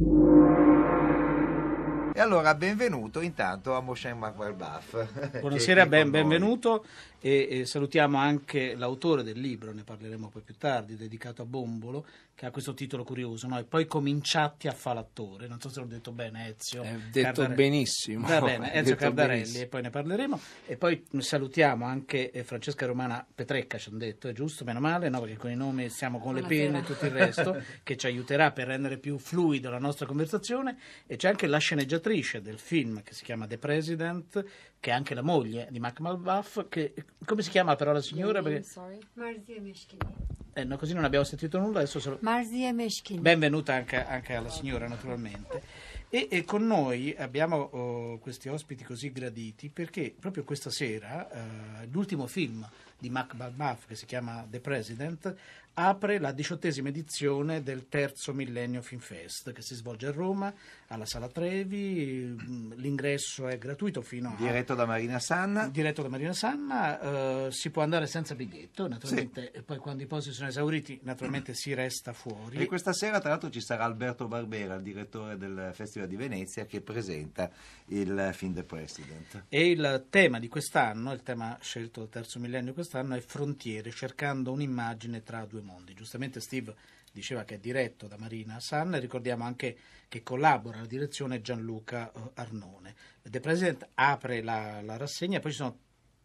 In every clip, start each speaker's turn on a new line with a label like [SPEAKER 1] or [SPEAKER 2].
[SPEAKER 1] うん。E allora benvenuto intanto a Moshe Makwarbaf.
[SPEAKER 2] Buonasera, ben,
[SPEAKER 1] benvenuto e, e, salutiamo anche l'autore del libro, ne parleremo poi più tardi, dedicato a Bombolo, che ha questo titolo curioso, no? E poi cominciati a fare l'attore, non so se l'ho detto bene Ezio. È eh, detto Cardarelli. benissimo. Va bene, Ezio Cardarelli benissimo. e poi ne parleremo. E poi salutiamo anche eh, Francesca Romana Petrecca, ci hanno detto, è giusto, meno male, no? Perché con i nomi siamo con Buonasera. le penne e tutto il resto, che ci aiuterà per rendere più fluida la nostra conversazione. E c'è anche la sceneggiatura produttrice del film che si chiama The President, che è anche la moglie di Mac Malbuff, che, come si chiama però la signora? Perché...
[SPEAKER 3] Marzia Meshkini.
[SPEAKER 1] Eh, no, così non abbiamo sentito nulla, adesso solo...
[SPEAKER 3] Marzia Meshkini.
[SPEAKER 1] Benvenuta anche, anche alla signora, naturalmente. E, e, con noi abbiamo oh, questi ospiti così graditi perché proprio questa sera eh, l'ultimo film di Mac Balbaff che si chiama The President apre la diciottesima edizione del terzo millennio FinFest che si svolge a Roma, alla Sala Trevi, mm, l'ingresso è gratuito fino a... Diretto
[SPEAKER 2] da Marina Sanna. Diretto
[SPEAKER 1] da Marina Sanna, eh, si può andare senza biglietto, naturalmente, sì. e poi quando i posti sono esauriti naturalmente si resta fuori. E
[SPEAKER 2] questa sera tra l'altro ci sarà Alberto Barbera, il direttore del Festival di Venezia, che presenta il film the President. E
[SPEAKER 1] il tema di quest'anno, il tema scelto del terzo millennio quest'anno è Frontiere, cercando un'immagine tra due mondi. Raimondi. Giustamente Steve diceva che è diretto da Marina San, e ricordiamo anche che collabora alla direzione Gianluca eh, Arnone. The President apre la, la rassegna, poi ci sono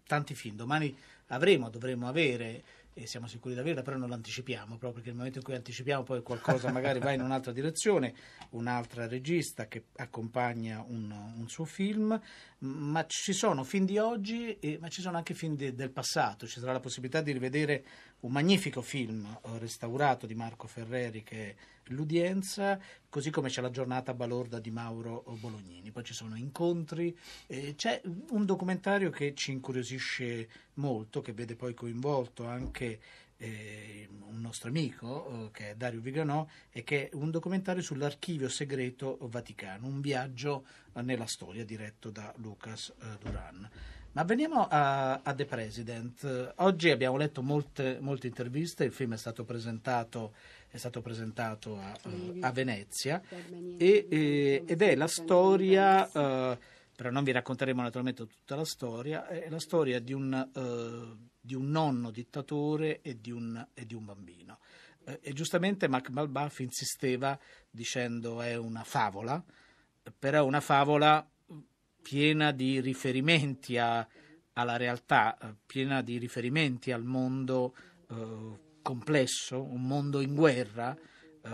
[SPEAKER 1] tanti film, domani avremo, dovremo avere e siamo sicuri di averla, però non l'anticipiamo, proprio perché nel momento in cui anticipiamo poi qualcosa magari va in un'altra direzione, un'altra regista che accompagna un, un suo film, ma ci sono fin di oggi, e, ma ci sono anche fin de, del passato, ci sarà la possibilità di rivedere un magnifico film eh, restaurato di Marco Ferreri che l'udienza, così come c'è la giornata balorda di Mauro Bolognini, poi ci sono incontri, eh, c'è un documentario che ci incuriosisce molto, che vede poi coinvolto anche eh, un nostro amico eh, che è Dario Viganò e che è un documentario sull'archivio segreto Vaticano, un viaggio nella storia diretto da Lucas eh, Duran. Ma veniamo a, a, The President. Oggi abbiamo letto molte, molte interviste, il film è stato presentato è stato presentato a, eh, a Venezia e, e, eh, ed è la storia, eh, però non vi racconteremo naturalmente tutta la storia, è la storia di un, eh, di un nonno dittatore e di un, e di un bambino. Eh, e giustamente Mac Malbaff insisteva dicendo è una favola, però è una favola piena di riferimenti a, alla realtà, eh, piena di riferimenti al mondo complesso, un mondo in guerra, Uh,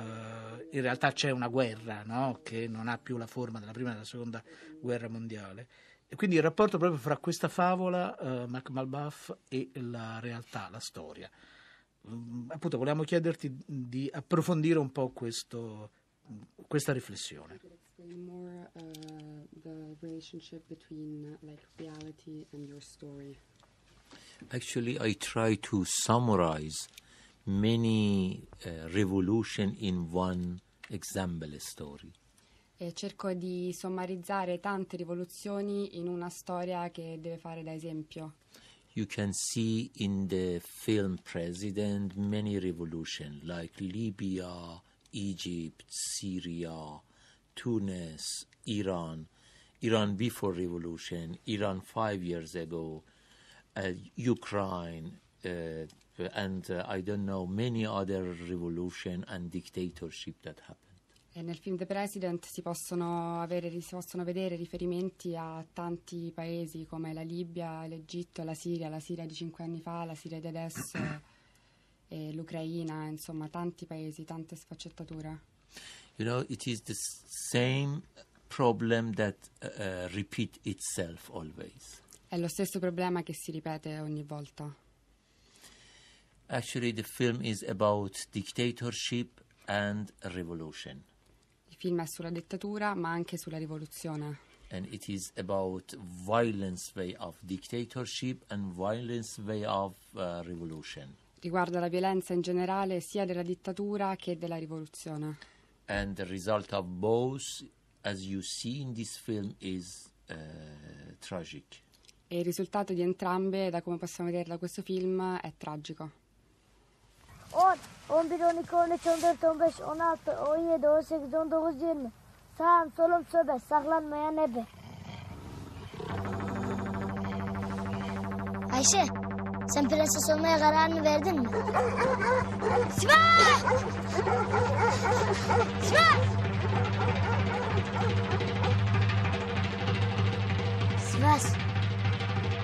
[SPEAKER 1] in realtà c'è una guerra no? che non ha più la forma della prima e della seconda guerra mondiale. E quindi il rapporto proprio fra questa favola, uh, Mac Malbuff, e la realtà, la storia. Um, appunto, volevamo chiederti di approfondire un po' questo, questa
[SPEAKER 3] riflessione.
[SPEAKER 4] More,
[SPEAKER 3] uh, the relationship between like, reality and your story.
[SPEAKER 4] Actually, I try to summarize uh, many uh, revolution in one example story.
[SPEAKER 3] E cerco di sommarizzare tante rivoluzioni in una storia che deve fare da esempio.
[SPEAKER 4] You can see in the film President many revolutions like Libya, Egypt, Syria, Tunis, Iran, Iran before revolution, Iran five years ago, uh, Ukraine, uh, Uh, and uh, I don't know many other revolution and dictatorship that happened.
[SPEAKER 3] E nel film The President si possono, avere, si possono, vedere riferimenti a tanti paesi come la Libia, l'Egitto, la Siria, la Siria di cinque anni fa, la Siria di adesso, l'Ucraina, insomma tanti paesi, tante sfaccettature.
[SPEAKER 4] You know, it is the same problem that uh, uh, repeat itself always.
[SPEAKER 3] È lo stesso problema che si ripete ogni volta.
[SPEAKER 4] Actually, the film is about dictatorship and revolution.
[SPEAKER 3] Il film è sulla dittatura, ma anche sulla rivoluzione.
[SPEAKER 4] And it is about violence way of dictatorship and violence way of uh, revolution.
[SPEAKER 3] Riguarda la violenza in generale sia della dittatura che della rivoluzione.
[SPEAKER 4] And the result of both, as you see in this film, is uh, tragic.
[SPEAKER 3] E il risultato di entrambe, da come possiamo vedere da questo film, è tragico. 10, 11, 12, 13, 14, 15, 16, 17, 18, 19, 20. Sağım solum söbe, saklanmayan ebe. Ayşe, sen prenses olmaya kararını verdin mi?
[SPEAKER 1] Sibel! Sibel!
[SPEAKER 4] Sibel,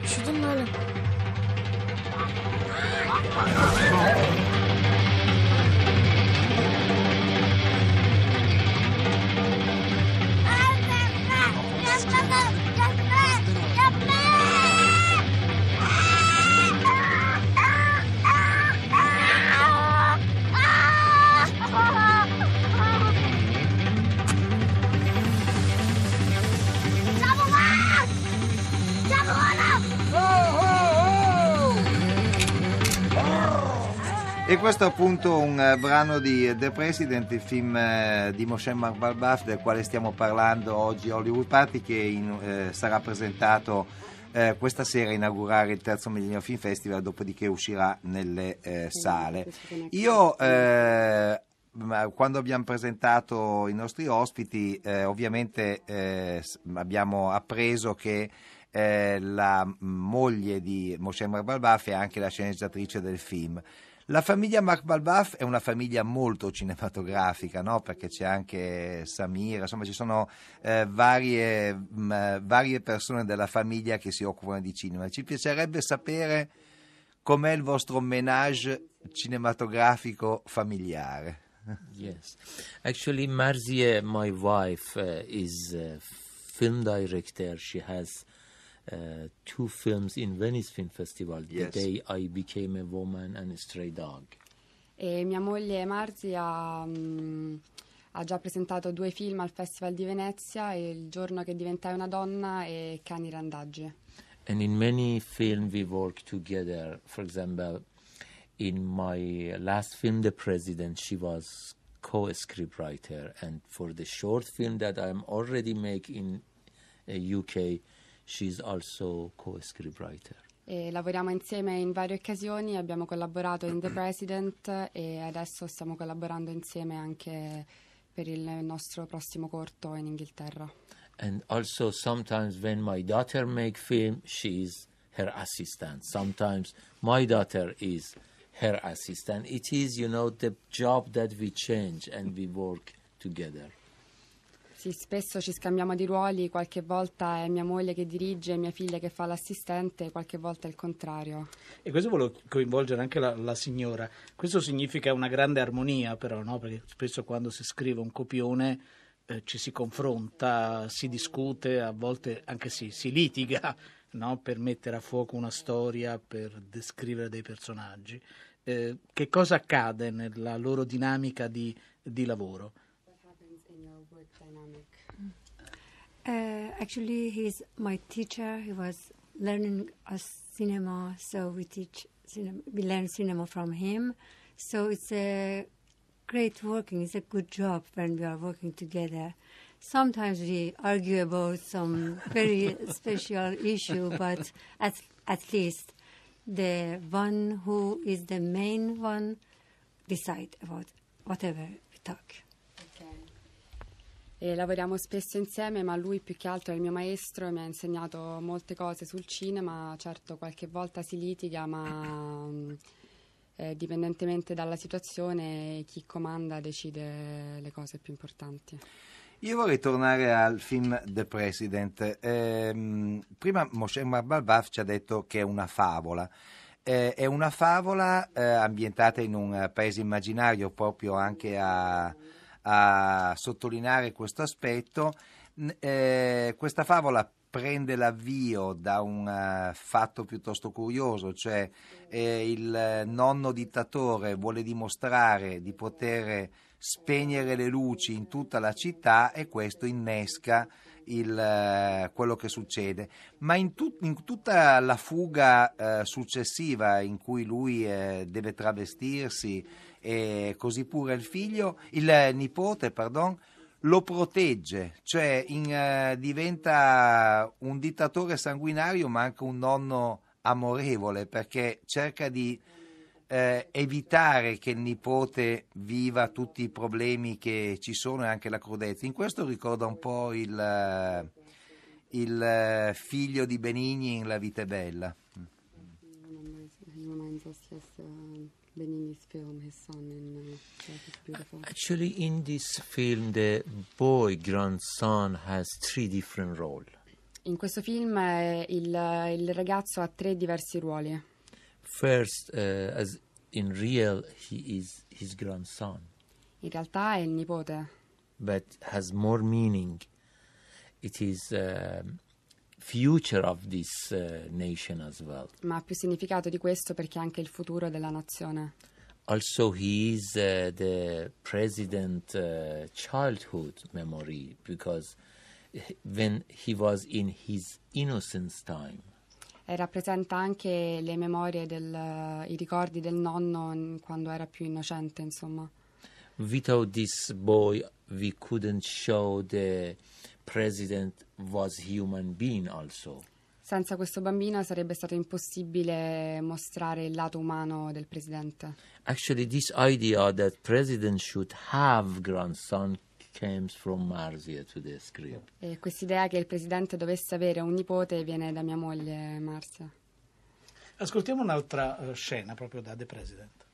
[SPEAKER 4] üşüdün mü oğlum?
[SPEAKER 2] questo appunto un eh, brano di The President, il film eh, di Moshe Marbalbaf del quale stiamo parlando oggi, Hollywood Party, che in, eh, sarà presentato eh, questa sera inaugurare il terzo Millennio Film Festival, dopodiché uscirà nelle eh, sale. Io eh, quando abbiamo presentato i nostri ospiti, ovviamente abbiamo appreso che eh, la moglie di Moshe Marbalbaf è anche la sceneggiatrice del film. La famiglia Makbalbaf è una famiglia molto cinematografica, no? perché c'è anche Samira, insomma ci sono eh, varie, mh, mm, eh, varie, persone della famiglia che si occupano di cinema. Ci piacerebbe sapere com'è il vostro menage cinematografico familiare. Yes, actually Marzie, my
[SPEAKER 4] wife, uh, is a eh, film director. She has uh, two films in Venice Film Festival, yes. The Day I Became a Woman and a Stray Dog.
[SPEAKER 3] E mia moglie Marzi ha, um, ha, già presentato due film al Festival di Venezia, Il giorno che diventai una donna e Cani randaggi.
[SPEAKER 4] And in many film we work together. For example, in my last film, The President, she was co-scriptwriter, and for the short film that I'm already making in uh, UK, She's also co-scriptwriter.
[SPEAKER 3] E lavoriamo insieme in varie occasioni, abbiamo collaborato in The President e adesso stiamo collaborando insieme anche per il nostro prossimo corto in Inghilterra.
[SPEAKER 4] And also sometimes when my daughter make film, she is her assistant. Sometimes my daughter is her assistant. It is, you know, the job that we change and we work together.
[SPEAKER 3] Sì, spesso ci scambiamo di ruoli, qualche volta è mia moglie che dirige, mia figlia che fa l'assistente, qualche volta è il contrario.
[SPEAKER 1] E questo volevo coinvolgere anche la, la signora. Questo significa una grande armonia però, no? Perché spesso quando si scrive un copione eh, ci si confronta, si discute, a volte anche si, si litiga no? per mettere a fuoco una storia, per descrivere dei personaggi. Eh, che cosa accade nella loro dinamica di, di lavoro?
[SPEAKER 3] dynamic? Uh, actually, he's my teacher. He was learning us cinema, so we teach cinema, we learn cinema from him. So it's a great working. It's a good job when we are working together. Sometimes we argue about some very special issue, but at at least the one who is the main one decide about whatever we talk. e lavoriamo spesso insieme, ma lui più che altro è il mio maestro e mi ha insegnato molte cose sul cinema, certo qualche volta si litiga, ma mm, eh, dipendentemente dalla situazione chi comanda decide le cose più importanti.
[SPEAKER 2] Io vorrei tornare al film The President. Eh, prima Moshe Barbalbaf ci ha detto che è una favola. Eh, è una favola eh, ambientata in un paese immaginario proprio anche a, a sottolineare questo aspetto. Eh, questa favola prende l'avvio da un uh, fatto piuttosto curioso, cioè eh, il nonno dittatore vuole dimostrare di poter spegnere le luci in tutta la città e questo innesca il, uh, quello che succede. Ma in, tut, in tutta la fuga uh, successiva in cui lui deve travestirsi e così pure il figlio, il nipote, pardon, lo protegge, cioè in, eh, diventa un dittatore sanguinario ma anche un nonno amorevole perché cerca di eh, evitare che il nipote viva tutti i problemi che ci sono e anche la crudezza. In questo ricorda un po' il, eh, il eh, figlio di Benigni in La vita è bella.
[SPEAKER 3] Non Benigni's film, his son, and uh, is beautiful.
[SPEAKER 4] Actually, in this film, the boy grandson has three different roles.
[SPEAKER 3] In questo film eh, il, eh, il ragazzo ha tre diversi ruoli.
[SPEAKER 4] First, uh, as in real, he is his grandson,
[SPEAKER 3] In realtà è il nipote,
[SPEAKER 4] but has more meaning. It is um future of this uh, nation as well.
[SPEAKER 3] Ma ha più significato di questo perché è anche il futuro della nazione.
[SPEAKER 4] Also he is uh, the president uh, childhood memory because when he was in his innocence time.
[SPEAKER 3] E rappresenta anche le memorie, del, i ricordi del nonno quando era più innocente, insomma.
[SPEAKER 4] Without this boy we couldn't show the president was human being also.
[SPEAKER 3] Senza questo bambino sarebbe stato impossibile mostrare il lato umano del presidente.
[SPEAKER 4] Actually this idea that president should have grandson comes from Marzia to the script.
[SPEAKER 3] E quest'idea che il presidente dovesse avere un nipote viene da mia moglie Marzia.
[SPEAKER 1] Ascoltiamo un'altra eh, scena proprio da The President.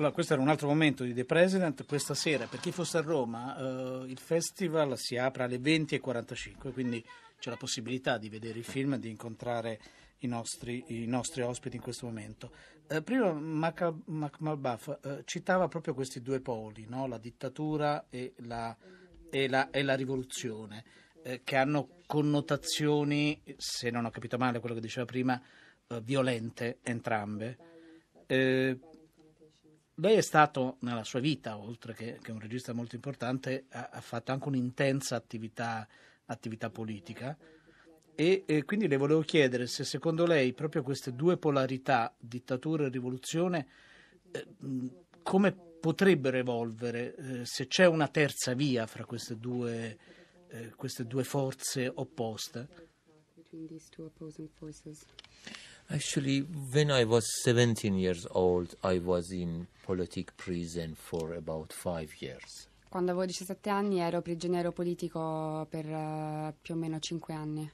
[SPEAKER 1] allora, questo era un altro momento di The President. Questa sera, per chi fosse a Roma, eh, il festival si apre alle 20.45, quindi c'è la possibilità di vedere il film e di incontrare i nostri, i nostri, ospiti in questo momento. Eh, prima Mac eh, citava proprio questi due poli, no? la dittatura e la, e la, e la rivoluzione, eh, che hanno connotazioni, se non ho capito male quello che diceva prima, eh, violente entrambe. Eh, lei è stato nella sua vita, oltre che, che un regista molto importante, ha, ha fatto anche un'intensa attività, attività politica. E, e, quindi le volevo chiedere se secondo lei proprio queste due polarità, dittatura e rivoluzione, eh, come potrebbero evolvere eh, se c'è una terza via fra queste due, eh, queste due forze
[SPEAKER 3] opposte?
[SPEAKER 4] Actually, when I was 17 years old, I was in politic prison for about five years.
[SPEAKER 3] Quando avevo 17 anni ero prigioniero politico per uh, più o meno 5 anni.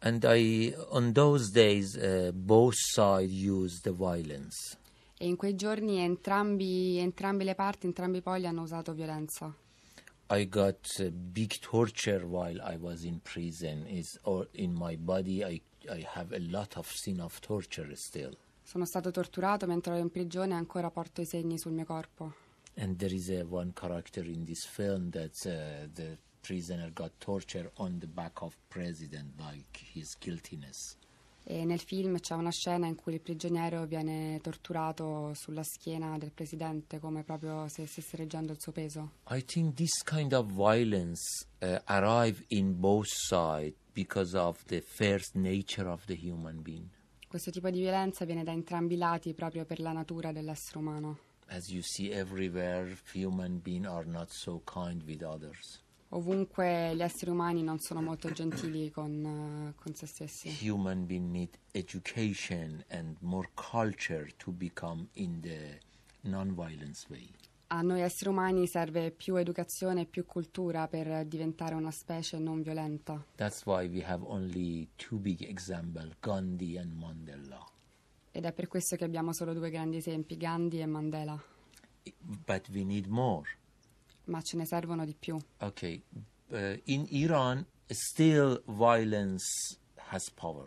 [SPEAKER 4] And I, on those days, uh, both sides used the violence.
[SPEAKER 3] E in quei giorni entrambi, entrambe le parti, entrambi i poli hanno usato violenza.
[SPEAKER 4] I got eh, big torture while I was in prison. It's all in my body. I I have a lot of sin of torture still.
[SPEAKER 3] Sono stato torturato mentre ero in prigione e ancora porto i segni sul mio corpo.
[SPEAKER 4] And there is a, one character in this film that uh, the prisoner got torture on the back of president, like his guiltiness.
[SPEAKER 3] E nel film c'è una scena in cui il prigioniero viene torturato sulla schiena del presidente come proprio se stesse reggendo il suo peso.
[SPEAKER 4] I think this kind of violence uh, arrive in both sides because of the first nature of the human being.
[SPEAKER 3] Questo tipo di violenza viene da entrambi i lati proprio per la natura dell'essere umano.
[SPEAKER 4] As you see everywhere, human beings are not so kind with others.
[SPEAKER 3] Ovunque gli esseri umani non sono molto gentili con, eh, con se stessi.
[SPEAKER 4] Human beings need education and more culture to become in the non-violence way.
[SPEAKER 3] A noi esseri umani serve più educazione e più cultura per diventare una specie non violenta.
[SPEAKER 4] That's why we have only two big examples, Gandhi and Mandela.
[SPEAKER 3] Ed è per questo che abbiamo solo due grandi esempi, Gandhi e Mandela.
[SPEAKER 4] But we need more
[SPEAKER 3] ma ce ne servono di più.
[SPEAKER 4] Ok, uh, in Iran still violence has power.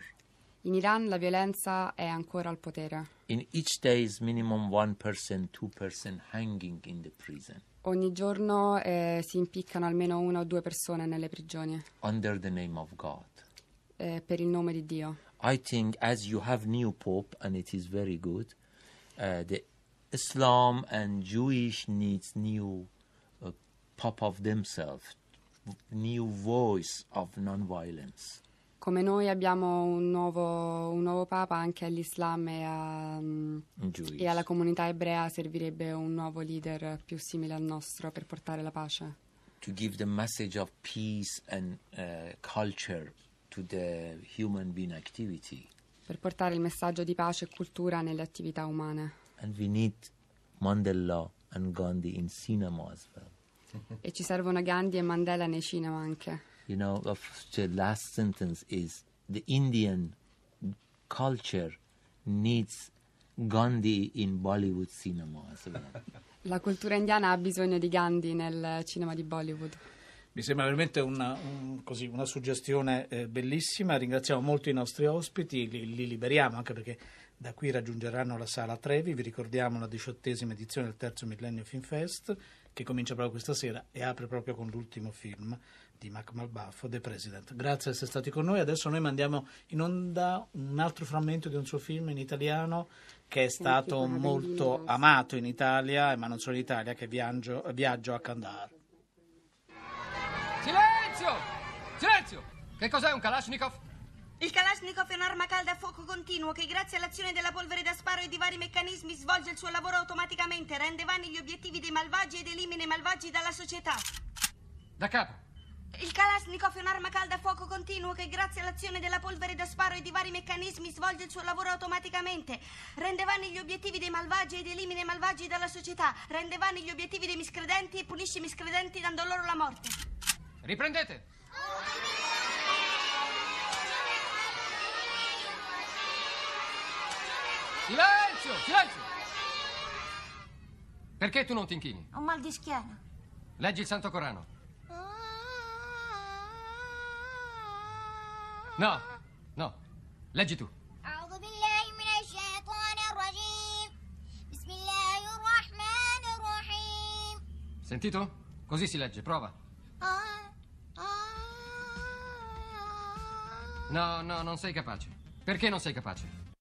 [SPEAKER 3] In Iran la violenza è ancora al potere.
[SPEAKER 4] In each day is minimum one person, two person hanging in the prison.
[SPEAKER 3] Ogni giorno eh, si impiccano almeno una o due persone nelle prigioni.
[SPEAKER 4] Under the name of God.
[SPEAKER 3] Eh, per il nome di Dio.
[SPEAKER 4] I think as you have new pope and it is very good, uh, the Islam and Jewish needs new pop of themselves, new voice of nonviolence.
[SPEAKER 3] Come noi abbiamo un nuovo, un nuovo Papa, anche all'Islam e, a, e alla comunità ebrea servirebbe un nuovo leader più simile al nostro per portare la pace.
[SPEAKER 4] To give the message of peace and uh, culture to the human being activity. Per
[SPEAKER 3] portare il messaggio di pace e cultura nelle attività umane.
[SPEAKER 4] And we need Mandela and Gandhi in cinema as well
[SPEAKER 3] e ci servono Gandhi e Mandela nei cinema anche.
[SPEAKER 4] You know, the last sentence is the Indian culture needs Gandhi in Bollywood cinema
[SPEAKER 3] La cultura indiana ha bisogno di Gandhi nel cinema di Bollywood.
[SPEAKER 1] Mi sembra
[SPEAKER 4] veramente una, un, così, una
[SPEAKER 1] suggestione eh, bellissima. Ringraziamo molto i nostri ospiti, li, li, liberiamo anche perché da qui raggiungeranno la sala Trevi. Vi ricordiamo la diciottesima edizione del terzo millennio Film Fest che comincia proprio questa sera e apre proprio con l'ultimo film di Mac Malbaffo, The President. Grazie di essere stati con noi. Adesso noi mandiamo in onda un altro frammento di un suo film in italiano che è stato molto amato in Italia, eh, ma non solo in Italia, che è Viaggio, viaggio a Kandahar.
[SPEAKER 3] Silenzio! Silenzio! Che cos'è un Kalashnikov? Il Kalashnikov è un'arma calda a fuoco continuo che grazie all'azione della polvere da sparo e di vari meccanismi svolge il suo lavoro automaticamente, rende vani gli obiettivi dei malvagi ed elimina i malvagi dalla società. Da capo. Il Kalashnikov è un'arma calda a fuoco continuo che grazie all'azione della polvere da sparo e di vari meccanismi svolge il suo lavoro automaticamente, rende vani gli obiettivi dei malvagi ed elimina i malvagi dalla società, rende vani gli obiettivi dei miscredenti e punisce i miscredenti dando loro la morte.
[SPEAKER 1] Riprendete! Oh,
[SPEAKER 4] Silenzio, silenzio!
[SPEAKER 3] Perché tu non ti inchini?
[SPEAKER 4] Ho mal di schiena.
[SPEAKER 3] Leggi il Santo Corano. No, no, leggi tu. Sentito? Così si legge, prova.
[SPEAKER 2] No, no, non sei capace. Perché non sei capace?